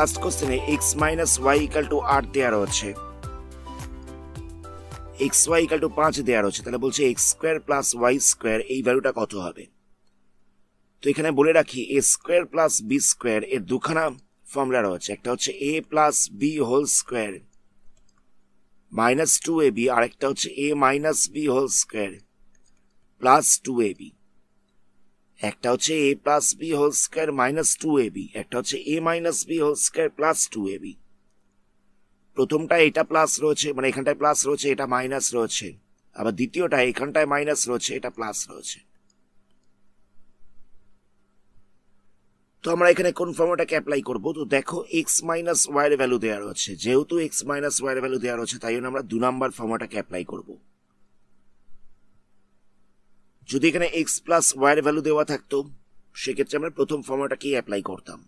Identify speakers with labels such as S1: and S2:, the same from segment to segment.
S1: first কোশ্চেনে x minus y equal to আট দেওয়া রয়েছে এক্স ওয়াই ইকাল টু পাঁচ দেওয়া রয়েছে তাহলে বলছে x square plus y square এই ভ্যালুটা কত হবে তো এখানে বলে রাখি a square plus b square এর দুখানা ফর্মুলা রয়েছে একটা হচ্ছে এ plus B whole square minus two a b আর একটা হচ্ছে এ minus B whole square plus two a b একটা হচ্ছে এ plus B whole square minus two a b একটা হচ্ছে এ minus B whole square plus two a B প্রথমটা এটা plus রয়েছে মানে এখানটায় প্লাস রয়েছে এটা মাইনাস রয়েছে আবার দ্বিতীয়টা এখানটায় মাইনাস রয়েছে এটা প্লাস রয়েছে তো আমরা এখানে কোন ফর্মটাকে অ্যাপ্লাই করব তো দেখো এক্স মাইনাস ওয়াইয়ের ভ্যালু দেওয়া রয়েছে যেহেতু এক্স মাইনাস ওয়াইয়ের ভ্যালু দেওয়া রয়েছে তাই জন্য আমরা দু নাম্বার ফর্মটাকে অ্যাপ্লাই করবো যদি এখানে এক্স প্লাস ওয়াইয়ের ভ্যালু দেওয়া থাকতো সেক্ষেত্রে আমরা প্রথম ফর্মুলাটাকেই অ্যাপ্লাই করতাম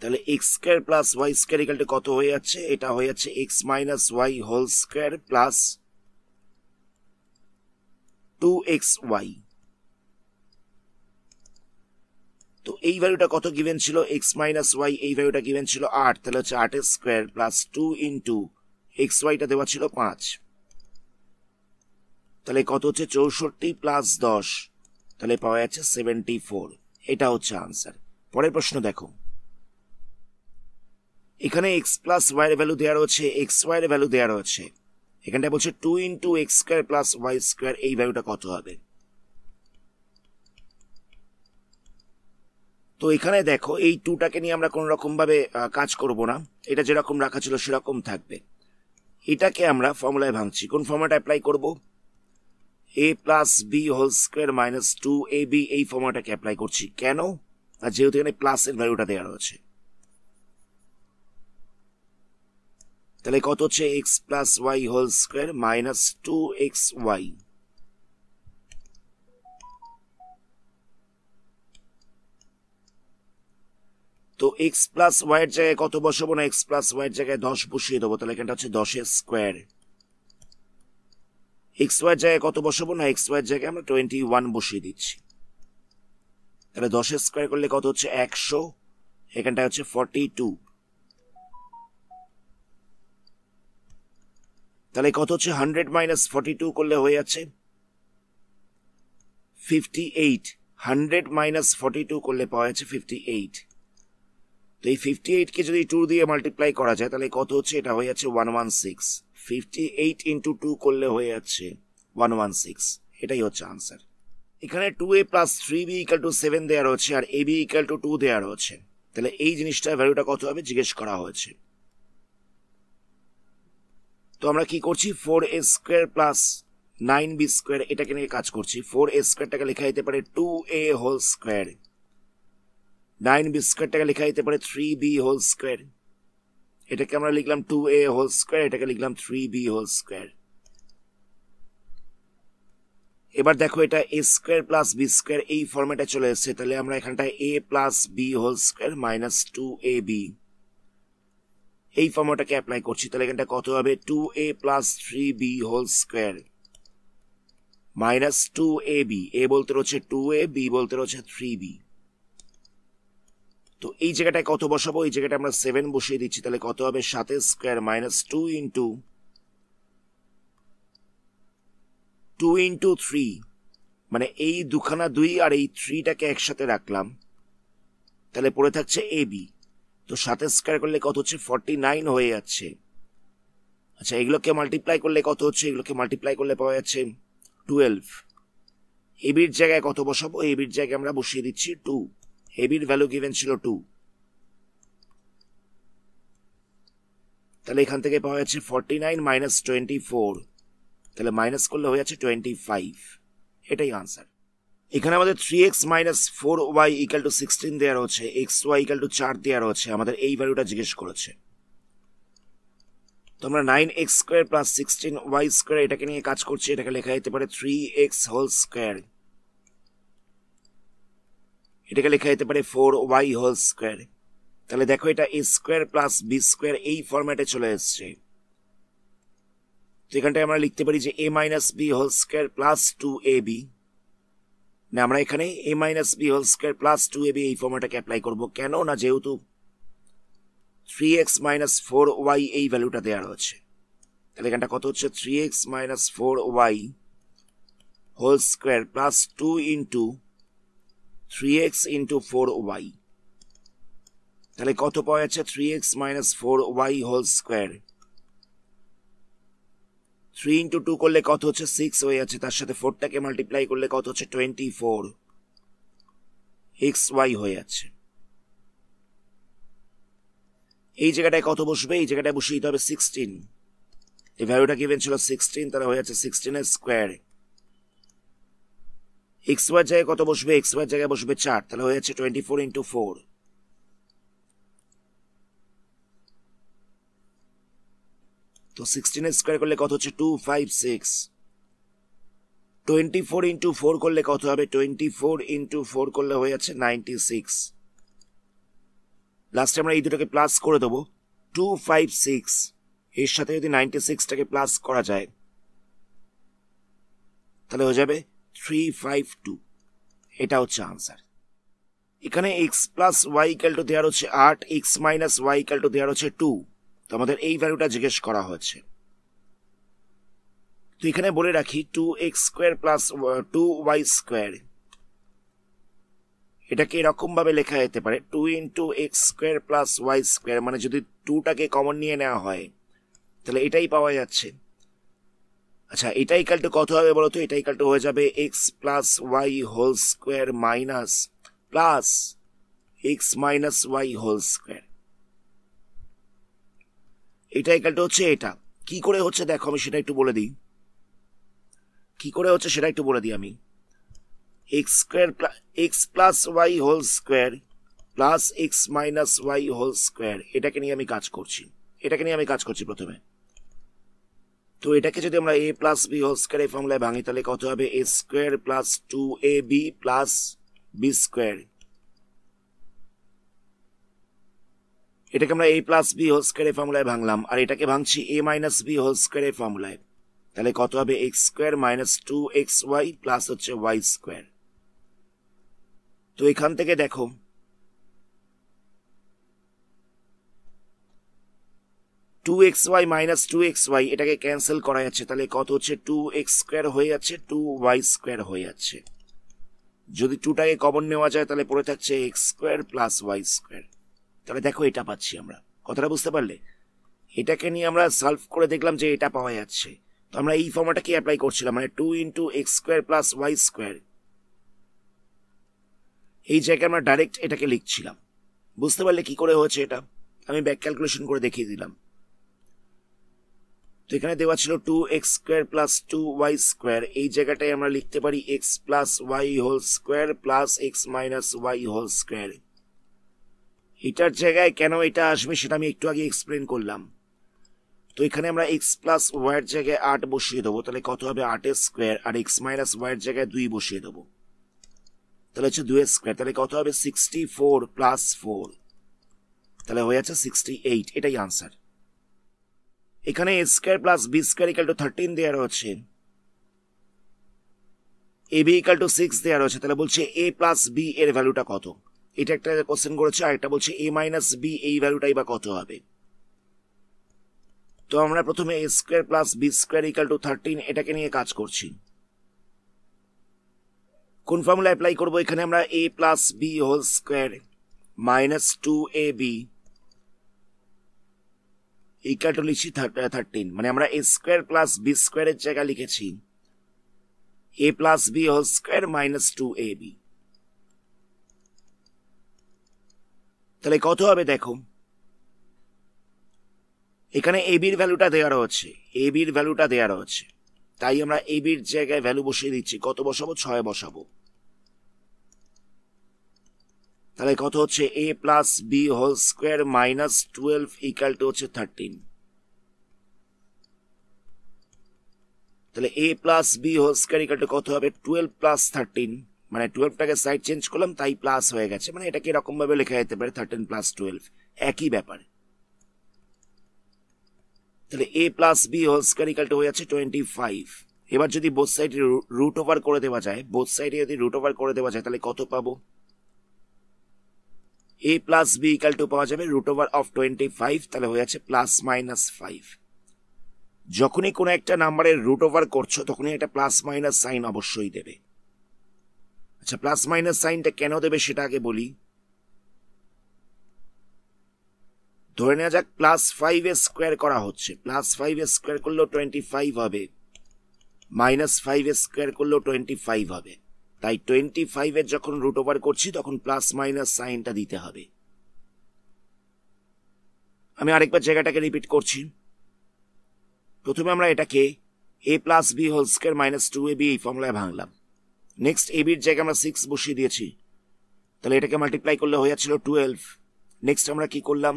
S1: তাহলে x square plus y square ইকালটা কত হয়ে যাচ্ছে এটা হয়ে যাচ্ছে x minus y whole square plus two x y তো এই ভ্যালুটা কত গিভেন ছিল এক্স মাইনাস ওয়াই এই ভ্যালুটা গিভেন ছিল আট তাহলে হচ্ছে আট আটের square plus two into x ওয়াইটা দেওয়া ছিল পাঁচ তাহলে কত হচ্ছে চৌষট্টি প্লাস দশ তাহলে পাওয়া যাচ্ছে সেভেন্টি ফোর এটা হচ্ছে আনসার পরের প্রশ্ন দেখো এখানে এক্স প্লাস ওয়াইয়ের ভ্যালু দেওয়া রয়েছে এক্স ওয়াইয়ের ভ্যালু দেওয়া রয়েছে এখানটা বলছে two into x square plus y square এই ভ্যালুটা কত হবে তো এখানে দেখো এই টুটাকে নিয়ে আমরা কোনো ভাবে কাজ করব না এটা যেরকম রাখা ছিল সেরকম থাকবে এটাকে আমরা ফর্মুলায় ভাঙছি কোন ফর্মুলাটা অ্যাপ্লাই করবো a plus b whole square minus two a B এই ফর্মুলাটাকে অ্যাপ্লাই করছি কেন আর যেহেতু এখানে প্লাসের ভ্যালুটা দেওয়া রয়েছে তাহলে কত হচ্ছে x plus y whole square minus two x y তো এক্স প্লাস ওয়াইয়ের জায়গায় কত বসাবো না এক্স প্লাস এর জায়গায় দশ বসিয়ে দেবো তাহলে এখানটা হচ্ছে দশের স্কোয়ার এক্স ওয়াই জায়গায় কত বসাবো না এক্স ওয়াই জায়গায় আমরা টোয়েন্টি ওয়ান বসিয়ে দিচ্ছি তাহলে দশের স্কোয়ার করলে কত হচ্ছে একশো এখানটা হচ্ছে ফর্টি টু তাহলে কত হচ্ছে হান্ড্রেড মাইনাস ফর্টি টু করলে হয়ে যাচ্ছে fifty eight hundred minus forty two করলে পাওয়া যাচ্ছে ফিফটি এইট তো এই ফিফটি এইটকে যদি টু দিয়ে মাল্টিপ্লাই করা যায় তাহলে কত হচ্ছে এটা হয়ে যাচ্ছে one one six fifty eight into two করলে হয়ে যাচ্ছে ওয়ান ওয়ান সিক্স এটাই হচ্ছে আনসার এখানে two a plus three b equal to seven দেওয়া রয়েছে আর a B equal to two দেওয়ার হচ্ছে তাহলে এই জিনিসটার ভ্যালুটা কত হবে জিজ্ঞেস করা হয়েছে তো আমরা কি করছি four a square plus nine b square এটাকে নিয়ে কাজ করছি ফোর এ স্কোয়ারটাকে লেখা যেতে পারে two a whole square nine b স্কোয়ারটাকে লেখা যেতে পারে থ্রি বি হোল স্কোয়ার এটাকে আমরা লিখলাম টু এ হোল স্কোয়ার এটাকে লিখলাম থ্রি বি হোল স্কোয়ার এবার দেখো এটা a square plus b square এই ফর্মেটে চলে এসছে তাহলে আমরা এখানটায় a plus B whole square minus two a B এই ফর্মটাকে অ্যাপ্লাই করছি তাহলে এখানটা কত হবে two a plus three b whole square minus two a B এ বলতে রয়েছে টু এ বি বলতে রয়েছে থ্রি বি তো এই জায়গাটায় কত বসাবো এই জায়গাটা আমরা সেভেন বসিয়ে দিচ্ছি তাহলে কত হবে সাতের square minus two into two into three মানে এই দুখানা দুই আর এই থ্রিটাকে একসাথে রাখলাম তাহলে পড়ে থাকছে এ বি তো সাতের স্কোয়ার করলে কত হচ্ছে ফর্টি নাইন হয়ে যাচ্ছে আচ্ছা এগুলোকে মাল্টিপ্লাই করলে কত হচ্ছে এগুলোকে মাল্টিপ্লাই করলে পাওয়া যাচ্ছে টুয়েলভ এবির জায়গায় কত বসাবো এবির জায়গায় আমরা বসিয়ে দিচ্ছি টু হেভির ভ্যালু গিভেন ছিল টু তাহলে এখান থেকে পাওয়া যাচ্ছে forty nine minus twenty four তাহলে মাইনাস করলে হয়ে যাচ্ছে টোয়েন্টি ফাইভ এটাই আনসার এখানে আমাদের three x minus four y equal to sixteen দেওয়া রয়েছে এক্স ওয়াই ইকাল টু চার দেওয়া রয়েছে আমাদের এই ভ্যালুটা জিজ্ঞেস করেছে তো আমরা nine x square plus sixteen y square এটাকে নিয়ে কাজ করছি এটাকে লেখা যেতে পারে থ্রি এক্স হোল স্কোয়ার এটাকে লেখা যেতে পারে ফোর ওয়াই হোল স্কোয়ার তাহলে দেখো এটা a square plus b square এই ফর্ম্যাটে চলে এসছে তো এখানটায় আমরা লিখতে পারি যে a minus B whole square plus two a b না আমরা এখানে a minus B whole square plus two a B এই ফর্ম্যাটাকে অ্যাপ্লাই করব কেন না যেহেতু three x minus four y এই ভ্যালুটা দেওয়া রয়েছে তাহলে এখানটা কত হচ্ছে three x minus four y whole square plus two into three x into four y তাহলে কত পাওয়া যাচ্ছে three x minus four y whole square three into two করলে কত হচ্ছে সিক্স হয়ে যাচ্ছে তার সাথে ফোরটাকে মাল্টিপ্লাই করলে কত হচ্ছে টোয়েন্টি ফোর এক্স ওয়াই হয়ে যাচ্ছে এই জায়গাটায় কত বসবে এই জায়গাটায় বসে দিতে হবে সিক্সটিন এই ভ্যালুটা কি ছিল সিক্সটিন তারা হয়ে যাচ্ছে সিক্সটিনের স্কোয়ার এক্স ওয়াই জায়গায় কত বসবে এক্স ওয়াই জায়গায় বসবে চার তাহলে হয়ে যাচ্ছে টোয়েন্টি ফোর ইন্টু ফোর তো সিক্সটিন স্কোয়ার করলে কত হচ্ছে two five six twenty four into four করলে কত হবে টোয়েন্টি ফোর ইন্টু ফোর করলে হয়ে যাচ্ছে নাইনটি সিক্স লাস্টে আমরা এই দুটোকে প্লাস করে দেবো টু ফাইভ সিক্স এর সাথে যদি নাইনটি সিক্সটাকে প্লাস করা যায় তাহলে হয়ে যাবে থ্রি ফাইভ টু এটা হচ্ছে আনসার এখানে x plus y equal to দেওয়ার হচ্ছে আট x minus y equal to দেওয়ার হচ্ছে টু তো আমাদের এই ভ্যালুটা জিজ্ঞেস করা হয়েছে তো এখানে বলে রাখি two x square plus two y square এটাকে এরকমভাবে লেখা যেতে পারে two into x square plus y square মানে যদি টুটাকে কমন নিয়ে নেওয়া হয় তাহলে এটাই পাওয়া যাচ্ছে আচ্ছা এটা ইকালটু কত হবে বলো তো এটা ইকালটু হয়ে যাবে x plus y whole square minus plus x minus y whole square এটা ইকালটু হচ্ছে এটা কি করে হচ্ছে দেখো আমি সেটা একটু বলে দিই কি করে হচ্ছে সেটা একটু বলে দিই আমি x square x plus y whole square plus x minus y whole square এটাকে নিয়ে আমি কাজ করছি এটাকে নিয়ে আমি কাজ করছি প্রথমে তো এটাকে যদি আমরা এ প্লাস বি হোল স্কোয়ার এই ফর্মুলায় ভাঙি তাহলে কত হবে a square plus two a b plus b square এটাকে আমরা এ প্লাস বি হোল স্কোয়ার এই ফর্মুলায় ভাঙলাম আর এটাকে ভাঙছি a minus B whole square এই ফর্মুলায় তাহলে কত হবে x square minus two x y plus হচ্ছে ওয়াই স্কোয়ার তো এখান থেকে দেখো two x y minus two x y এটাকে ক্যান্সেল করা যাচ্ছে তাহলে কত হচ্ছে টু এক্স স্কোয়ার হয়ে যাচ্ছে টু ওয়াই স্কোয়ার হয়ে যাচ্ছে যদি টুটাকে কমন নেওয়া যায় তাহলে পড়ে থাকছে x square plus y square তাহলে দেখো এটা পাচ্ছি আমরা কথাটা বুঝতে পারলে এটাকে নিয়ে আমরা সলভ করে দেখলাম যে এটা পাওয়া যাচ্ছে তো আমরা এই ফর্মটাকে অ্যাপ্লাই করছিলাম মানে two into x square plus y square এই জায়গায় আমরা ডাইরেক্ট এটাকে লিখছিলাম বুঝতে পারলে কি করে হয়েছে এটা আমি ব্যাক ক্যালকুলেশন করে দেখিয়ে দিলাম তো এখানে দেওয়া ছিল two x square plus two y square এই জায়গাটায় আমরা লিখতে পারি x plus y whole square plus x minus y whole square এটার জায়গায় কেন এটা আসবে সেটা আমি একটু আগে এক্সপ্লেন করলাম তো এখানে আমরা এক্স প্লাস ওয়াইয়ের জায়গায় আট বসিয়ে দেবো তাহলে কত হবে আটের স্কোয়ার আর এক্স মাইনাস ওয়াইয়ের জায়গায় দুই বসিয়ে দেবো তাহলে হচ্ছে দুয়ের স্কোয়ার তাহলে কত হবে সিক্সটি ফোর প্লাস ফোর তাহলে হয়ে যাচ্ছে সিক্সটি এইট এটাই আনসার এখানে a square plus b square equal to thirteen দেওয়া রয়েছে A B equal to six দেওয়া রয়েছে তাহলে বলছে এ প্লাস বি এর ভ্যালুটা কত এটা একটা কোশ্চেন করেছে আর একটা বলছে এ মাইনাস বি এই ভ্যালুটাই বা কত হবে তো আমরা প্রথমে a square plus b square equal to thirteen এটাকে নিয়ে কাজ করছি কোন ফর্মুলা অ্যাপ্লাই করবো এখানে আমরা এ plus B whole square minus two a B equal to লিখছি থার্টিন মানে আমরা এ স্কোয়ার প্লাস বি স্কোয়ারের জায়গায় লিখেছি a plus B whole square minus two a b তাহলে কত হবে দেখো এখানে এ বির ভ্যালুটা দেওয়া রয়েছে এ বির ভ্যালুটা দেওয়া রয়েছে তাই আমরা এ বির জায়গায় ভ্যালু বসিয়ে দিচ্ছি কত বসাবো ছয় বসাবো তাহলে কত হচ্ছে এ plus B whole square minus twelve equal to হচ্ছে থার্টিন তাহলে a plus B whole square equal to কত হবে টুয়েলভ প্লাস থার্টিন মানে টুয়েলভটাকে সাইড চেঞ্জ করলাম তাই প্লাস হয়ে গেছে মানে এটাকে ভাবে লেখা যেতে পারে থার্টিন প্লাস টুয়েলভ একই ব্যাপার তাহলে a plus B whole square equal to হয়ে যাচ্ছে টোয়েন্টি ফাইভ এবার যদি বোথ সাইডে রুট ওভার করে দেওয়া যায় বোথ সাইডে যদি রুট ওভার করে দেওয়া যায় তাহলে কত পাবো a plus B equal to পাওয়া যাবে root over of twenty five তাহলে হয়ে যাচ্ছে প্লাস মাইনাস ফাইভ যখনই কোনো একটা নাম্বারের রুট ওভার করছো তখনই একটা প্লাস মাইনাস সাইন অবশ্যই দেবে আচ্ছা প্লাস মাইনাস সাইনটা কেন দেবে সেটা আগে বলি ধরে নেওয়া যাক প্লাস ফাইভ স্কোয়ার করা হচ্ছে প্লাস ফাইভ স্কোয়ার করলেও টোয়েন্টি ফাইভ হবে মাইনাস ফাইভ স্কোয়ার করলেও টোয়েন্টি ফাইভ হবে তাই টোয়েন্টি ফাইভের যখন রুট ওভার করছি তখন প্লাস মাইনাস সাইনটা দিতে হবে আমি আরেকবার জায়গাটাকে রিপিট করছি প্রথমে আমরা এটাকে a plus B whole square minus two a B এই ফর্মুলায় ভাঙলাম নেক্সট এ বির জায়গায় আমরা সিক্স বসিয়ে দিয়েছি তাহলে এটাকে মাল্টিপ্লাই করলে হয়ে যাচ্ছিল টুয়েলভ নেক্সট আমরা কি করলাম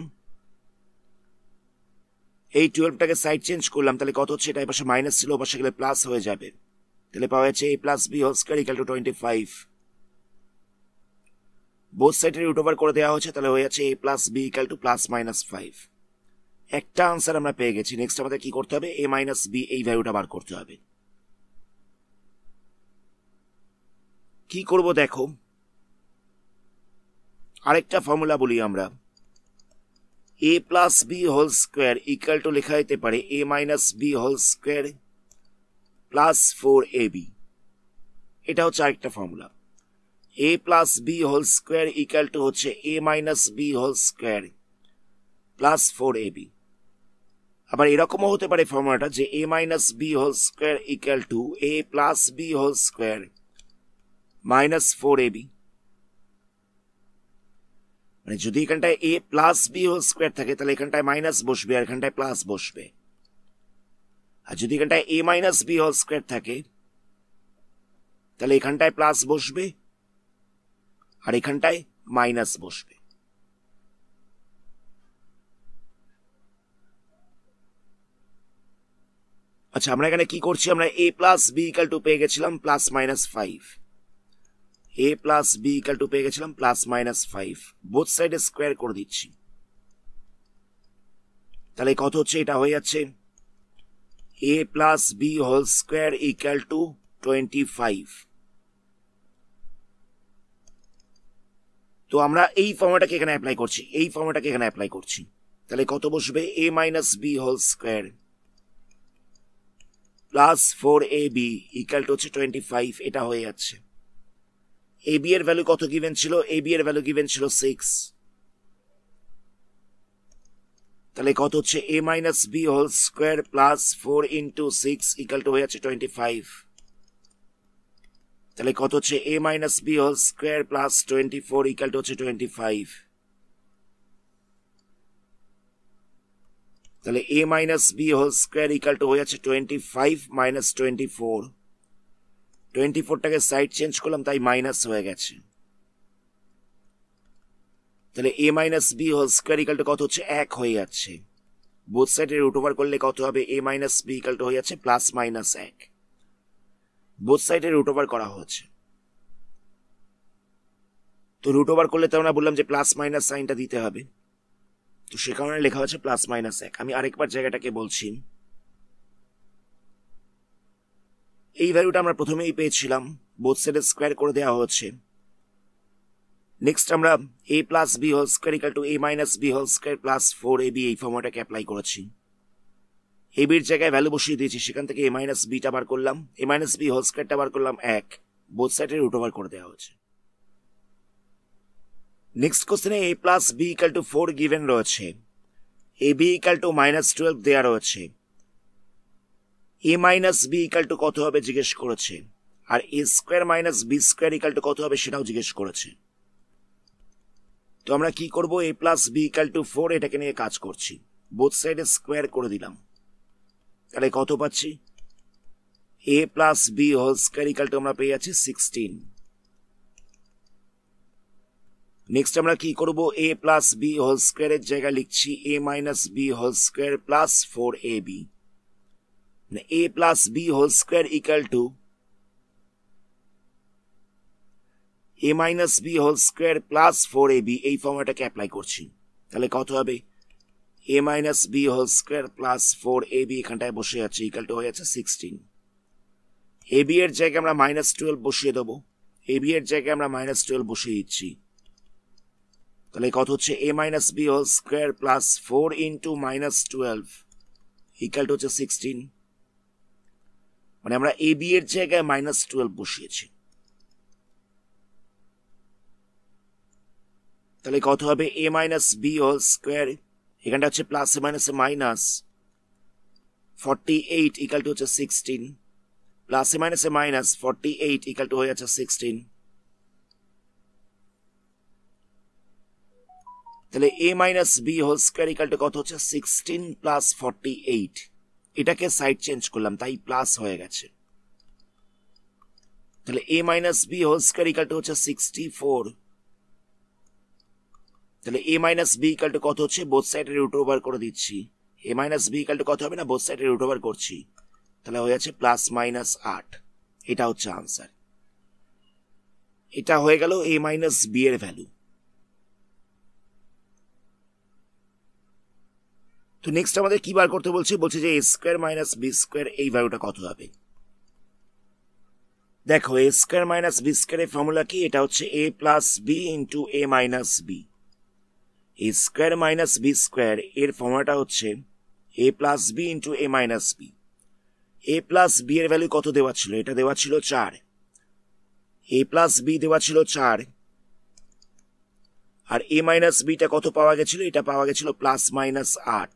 S1: এই টুয়েলভটাকে সাইড চেঞ্জ করলাম তাহলে কত হচ্ছে এটা এপাশে মাইনাস ছিল ওপাশে গেলে প্লাস হয়ে যাবে তাহলে পাওয়া যাচ্ছে a plus B whole square equal to twenty five both সাইডের রুট ওভার করে দেওয়া হচ্ছে তাহলে হয়ে যাচ্ছে a plus B equal to plus minus five একটা আনসার আমরা পেয়ে গেছি নেক্সট আমাদের কি করতে হবে এ মাইনাস বি এই ভ্যালুটা বার করতে হবে কি করব দেখো আরেকটা ফর্মুলা বলি আমরা এ plus B whole square equal to লেখা যেতে পারে a minus B whole square plus four A b এটা হচ্ছে আরেকটা formula a plus B whole square equal to হচ্ছে এ minus B whole square plus four এ বি আবার এরকমও হতে পারে ফর্মুলাটা যে a minus B whole square equal to a plus B whole square minus four A b মানে যদি এখানটায় a plus B whole square থাকে তাহলে এখানটায় মাইনাস বসবে আর এখানটায় প্লাস বসবে আর যদি এখানটায় A minus B whole square থাকে তাহলে এখানটায় প্লাস বসবে আর এখানটায় মাইনাস বসবে আচ্ছা আমরা এখানে কি করছি আমরা এ প্লাস বি ইকাল টু পেয়ে গেছিলাম plus minus five A plus B equal to পেয়ে গেছিলাম প্লাস মাইনাস ফাইভ বোথ সাইডে স্কোয়ার করে দিচ্ছি তাহলে কত হচ্ছে এটা হয়ে যাচ্ছে a plus b whole square equal to twenty five তো আমরা এই ফর্মটাকে এখানে অ্যাপ্লাই করছি এই ফর্মটাকে এখানে অ্যাপ্লাই করছি তাহলে কত বসবে A minus B whole square plus four A B equal to হচ্ছে টোয়েন্টি ফাইভ এটা হয়ে যাচ্ছে এ বি এর ভ্যালু কত গিভেন ছিল এ বি এর ভ্যালু গিভেন ছিল সিক্স তাহলে কত হচ্ছে এ minus B whole square plus four into six equal to হয়ে যাচ্ছে টোয়েন্টি ফাইভ তাহলে কত হচ্ছে এ minus B whole square plus twenty four equal to হচ্ছে টোয়েন্টি ফাইভ তাহলে A minus B whole square equal to হয়ে যাচ্ছে twenty five minus twenty four twenty ফোরটাকে সাইড চেঞ্জ করলাম তাই মাইনাস হয়ে গেছে তাহলে A minus B whole square ইকালটা কত হচ্ছে এক হয়ে যাচ্ছে বোথ সাইডে রুট ওভার করলে কত হবে এ মাইনাস বি ইকালটা হয়ে যাচ্ছে প্লাস মাইনাস এক বোথ সাইডে রুট ওভার করা হচ্ছে তো রুট ওভার করলে তো আমরা বললাম যে প্লাস মাইনাস সাইনটা দিতে হবে তো সে কারণে লেখা হচ্ছে প্লাস মাইনাস এক আমি আরেকবার জায়গাটাকে বলছি এই ভ্যালুটা আমরা প্রথমেই পেয়েছিলাম বোথ সাইডে স্কোয়ার করে দেওয়া হচ্ছে নেক্সট আমরা এ plus B whole square equal to A minus B whole square plus four A B এই ফর্মটাকে অ্যাপ্লাই করেছি এ বির জায়গায় ভ্যালু বসিয়ে দিয়েছি সেখান থেকে এ মাইনাস বিটা বার করলাম এ মাইনাস বি হোল স্কোয়ারটা বার করলাম এক বোথ সাইডে রুট ওভার করে দেওয়া হয়েছে নেক্সট কোশ্চেনে A plus B equal to four given রয়েছে A B equal to minus twelve দেওয়া রয়েছে A minus B equal to কত হবে জিজ্ঞেস করেছে আর A square minus B square equal to কত হবে সেটাও জিজ্ঞেস করেছে তো আমরা কি করব A plus B equal to four এটাকে নিয়ে কাজ করছি বোথ সাইডে স্কোয়ার করে দিলাম তাহলে কত পাচ্ছি A plus B whole square equal to আমরা পেয়ে যাচ্ছি সিক্সটিন নেক্সট আমরা কি করব এ প্লাস বি হোল স্কোয়ারের জায়গায় লিখছি A minus B whole square plus four A B A plus B whole square equal to A minus B whole square plus four A B এই ফর্মুলাটাকে apply করছি তাহলে কত হবে A minus B whole square plus four A B এখানটায় বসে আছে equal to হয়ে যাচ্ছে সিক্সটিন এ বি এর জায়গায় আমরা মাইনাস টুয়েলভ বসিয়ে দেবো এ বি এর জায়গায় আমরা মাইনাস টুয়েলভ বসিয়ে দিচ্ছি তাহলে কত হচ্ছে এ minus B whole square plus four into minus twelve equal to হচ্ছে সিক্সটিন মানে আমরা এ বি এর জায়গায় মাইনাস টুয়েলভ বসিয়েছি তাহলে কত হবে A minus B whole square এখানটা হচ্ছে plus A minus A minus forty eight equal to হচ্ছে sixteen plus A minus A minus forty eight equal to হয়ে যাচ্ছে সিক্সটিন তাহলে A minus B whole square equal to কত হচ্ছে sixteen plus forty eight এটাকে side change করলাম তাই plus হয়ে গেছে তাহলে A minus B whole square equal to হচ্ছে সিক্সটি ফোর তাহলে A minus B equal to কত হচ্ছে বোথ সাইডের রুট ওভার করে দিচ্ছি A minus B equal to কত হবে না বোথ সাইডের রুট ওভার করছি তাহলে হয়ে যাচ্ছে প্লাস মাইনাস আট এটা হচ্ছে আনসার এটা হয়ে গেল এ মাইনাস বি এর ভ্যালু তো নেক্সট আমাদের কি বার করতে বলছে বলছে যে A square minus B square এই ভ্যালুটা কত হবে দেখো A square minus B square এর ফর্মুলা কি এটা হচ্ছে এ plus B into A minus B A square minus B square এর ফর্মাটা হচ্ছে এ plus B into A minus B A plus B এর ভ্যালু কত দেওয়া ছিল এটা দেওয়া ছিল চার এ প্লাস বি দেওয়া ছিল চার আর এ মাইনাস বিটা কত পাওয়া গেছিল এটা পাওয়া গেছিল প্লাস মাইনাস আট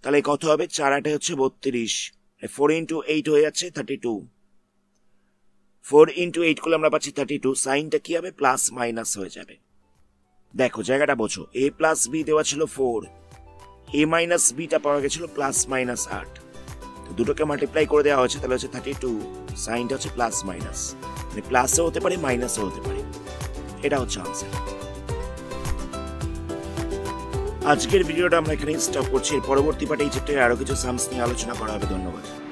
S1: তাহলে কত হবে চার আটে হচ্ছে বত্রিশ ফোর ইন্টু এইট হয়ে যাচ্ছে thirty two four into eight করলে আমরা পাচ্ছি থার্টি টু সাইনটা কী হবে প্লাস মাইনাস হয়ে যাবে দেখো জায়গাটা বোঝো এ প্লাস বি দেওয়া ছিল ফোর এ মাইনাস বিটা পাওয়া গেছিল প্লাস মাইনাস আট দুটোকে মাল্টিপ্লাই করে দেওয়া হয়েছে তাহলে হচ্ছে থার্টি টু সাইনটা হচ্ছে প্লাস মাইনাস মানে প্লাসও হতে পারে মাইনাসও হতে পারে এটা হচ্ছে আনসার আজকের ভিডিওটা আমরা এখানে স্টপ করছি পরবর্তী পার্টে এই চ্যাপ্টারে আরও কিছু সামস নিয়ে আলোচনা করা হবে ধন্যবাদ